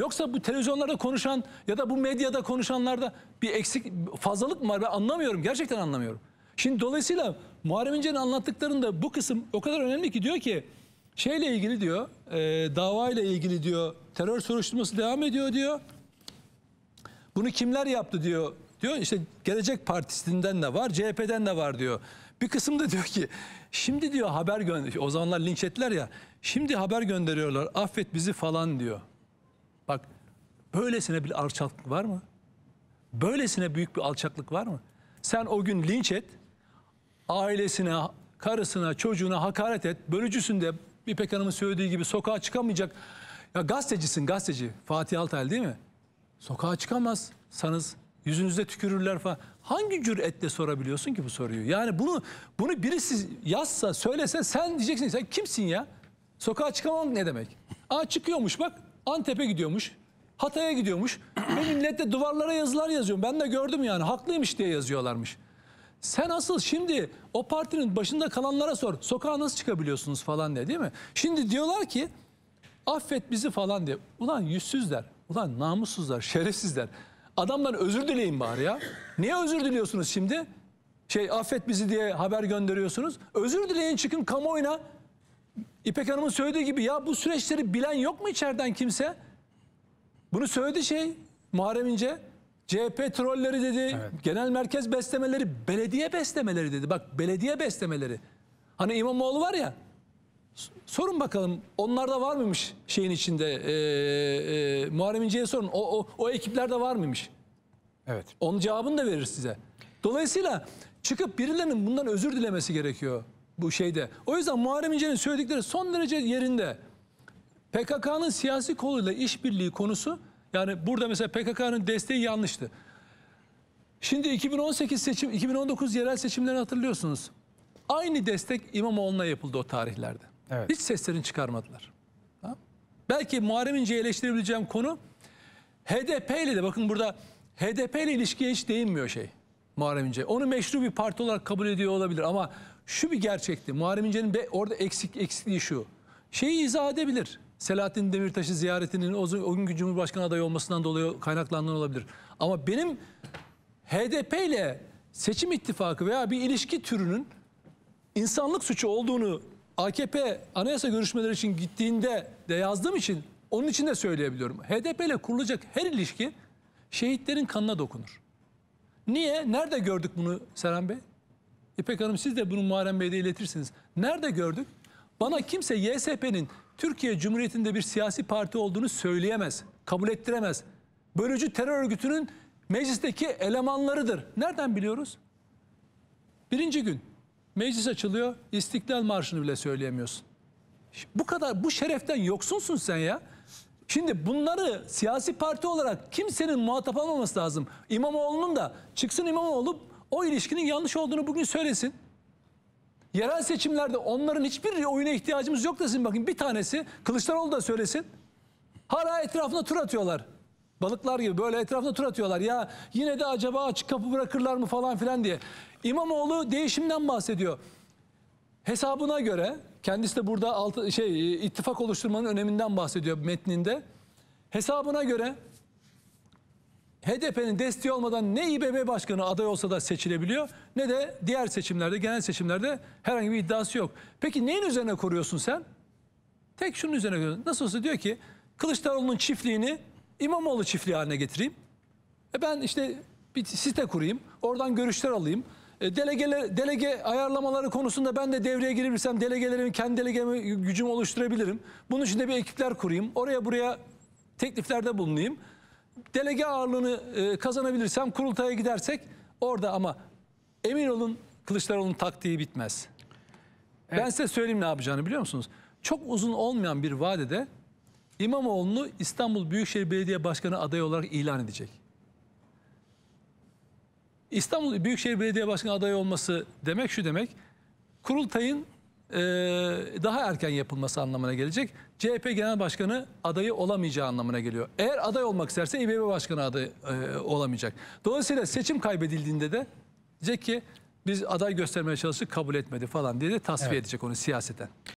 Yoksa bu televizyonlarda konuşan ya da bu medyada konuşanlarda bir eksik fazlalık mı var? Ben anlamıyorum. Gerçekten anlamıyorum. Şimdi dolayısıyla Muharrem İnce'nin anlattıklarında bu kısım o kadar önemli ki diyor ki şeyle ilgili diyor, e, davayla ilgili diyor, terör soruşturması devam ediyor diyor. Bunu kimler yaptı diyor. Diyor işte Gelecek Partisi'nden de var, CHP'den de var diyor. Bir kısım da diyor ki şimdi diyor haber gönder o zamanlar linç ettiler ya. Şimdi haber gönderiyorlar. Affet bizi falan diyor. Bak böylesine bir alçaklık var mı? Böylesine büyük bir alçaklık var mı? Sen o gün linç et, ailesine, karısına, çocuğuna hakaret et, bölücüsün de İpek Hanım'ın söylediği gibi sokağa çıkamayacak. Ya gazetecisin gazeteci Fatih Altaylı değil mi? Sokağa çıkamazsanız yüzünüze tükürürler falan. Hangi cüretle sorabiliyorsun ki bu soruyu? Yani bunu bunu birisi yazsa, söylese sen diyeceksin sen kimsin ya? Sokağa çıkamam ne demek? Aa çıkıyormuş bak Antep'e gidiyormuş. Hatay'a gidiyormuş. Ve millet duvarlara yazılar yazıyor. Ben de gördüm yani haklıymış diye yazıyorlarmış. Sen asıl şimdi o partinin başında kalanlara sor. Sokağa nasıl çıkabiliyorsunuz falan diye değil mi? Şimdi diyorlar ki affet bizi falan diye. Ulan yüzsüzler, ulan namussuzlar, şerefsizler. Adamdan özür dileyin bari ya. Niye özür diliyorsunuz şimdi? Şey affet bizi diye haber gönderiyorsunuz. Özür dileyin çıkın kamuoyuna. İpek Hanım'ın söylediği gibi ya bu süreçleri bilen yok mu içeriden kimse? Bunu söyledi şey Muharrem İnce. CHP trolleri dedi, evet. genel merkez beslemeleri, belediye beslemeleri dedi. Bak belediye beslemeleri. Hani İmamoğlu var ya, sorun bakalım onlarda var mıymış şeyin içinde, e, e, Muharrem İnce'ye sorun. O, o, o ekiplerde var mıymış? Evet. Onun cevabını da verir size. Dolayısıyla çıkıp birilerinin bundan özür dilemesi gerekiyor bu şeyde. O yüzden Muharrem İnce'nin söyledikleri son derece yerinde. PKK'nın siyasi koluyla işbirliği konusu yani burada mesela PKK'nın desteği yanlıştı. Şimdi 2018 seçim 2019 yerel seçimlerini hatırlıyorsunuz. Aynı destek İmamoğlu'na yapıldı o tarihlerde. Evet. Hiç seslerini çıkarmadılar. Ha? Belki Muharrem İnce'yi eleştirebileceğim konu HDP ile de bakın burada HDP ile ilişkiye hiç değinmiyor şey. Muharrem İnce. Onu meşru bir parti olarak kabul ediyor olabilir ama şu bir gerçekti. Muharrem İnce'nin orada eksik eksikliği şu. Şeyi izah edebilir. Selahattin Demirtaş'ı ziyaretinin o, gün Cumhurbaşkanı adayı olmasından dolayı kaynaklandığı olabilir. Ama benim HDP ile seçim ittifakı veya bir ilişki türünün insanlık suçu olduğunu AKP anayasa görüşmeleri için gittiğinde de yazdığım için onun için de söyleyebiliyorum. HDP ile kurulacak her ilişki şehitlerin kanına dokunur. Niye? Nerede gördük bunu Seren Bey? İpek Hanım siz de bunu Muharrem Bey'de iletirsiniz. Nerede gördük? Bana kimse YSP'nin Türkiye Cumhuriyeti'nde bir siyasi parti olduğunu söyleyemez, kabul ettiremez. Bölücü terör örgütünün meclisteki elemanlarıdır. Nereden biliyoruz? Birinci gün meclis açılıyor, İstiklal Marşı'nı bile söyleyemiyorsun. Bu kadar, bu şereften yoksunsun sen ya. Şimdi bunları siyasi parti olarak kimsenin muhatap almaması lazım. İmamoğlu'nun da çıksın İmamoğlu o ilişkinin yanlış olduğunu bugün söylesin. Yerel seçimlerde onların hiçbir oyuna ihtiyacımız yok desin bakın bir tanesi Kılıçdaroğlu da söylesin. Hala etrafına tur atıyorlar. Balıklar gibi böyle etrafına tur atıyorlar. Ya yine de acaba açık kapı bırakırlar mı falan filan diye. İmamoğlu değişimden bahsediyor. Hesabına göre kendisi de burada altı, şey e, ittifak oluşturmanın öneminden bahsediyor metninde. Hesabına göre HDP'nin desteği olmadan ne İBB başkanı aday olsa da seçilebiliyor ne de diğer seçimlerde, genel seçimlerde herhangi bir iddiası yok. Peki neyin üzerine koruyorsun sen? Tek şunun üzerine koruyorsun. Nasıl olsa diyor ki Kılıçdaroğlu'nun çiftliğini İmamoğlu çiftliği haline getireyim. E ben işte bir site kurayım, oradan görüşler alayım. E, Delegeler, delege ayarlamaları konusunda ben de devreye girebilirsem delegelerimi kendi delegemi gücüm oluşturabilirim. Bunun için de bir ekipler kurayım. Oraya buraya tekliflerde bulunayım. Delege ağırlığını e, kazanabilirsem kurultaya gidersek orada ama emin olun Kılıçdaroğlu'nun taktiği bitmez. Evet. Ben size söyleyeyim ne yapacağını biliyor musunuz? Çok uzun olmayan bir vadede İmamoğlu'nu İstanbul Büyükşehir Belediye Başkanı adayı olarak ilan edecek. İstanbul Büyükşehir Belediye Başkanı adayı olması demek şu demek. Kurultay'ın e, daha erken yapılması anlamına gelecek. CHP Genel Başkanı adayı olamayacağı anlamına geliyor. Eğer aday olmak isterse İBB Başkanı adayı e, olamayacak. Dolayısıyla seçim kaybedildiğinde de diyecek ki biz aday göstermeye çalıştık kabul etmedi falan diye de tasfiye evet. edecek onu siyaseten.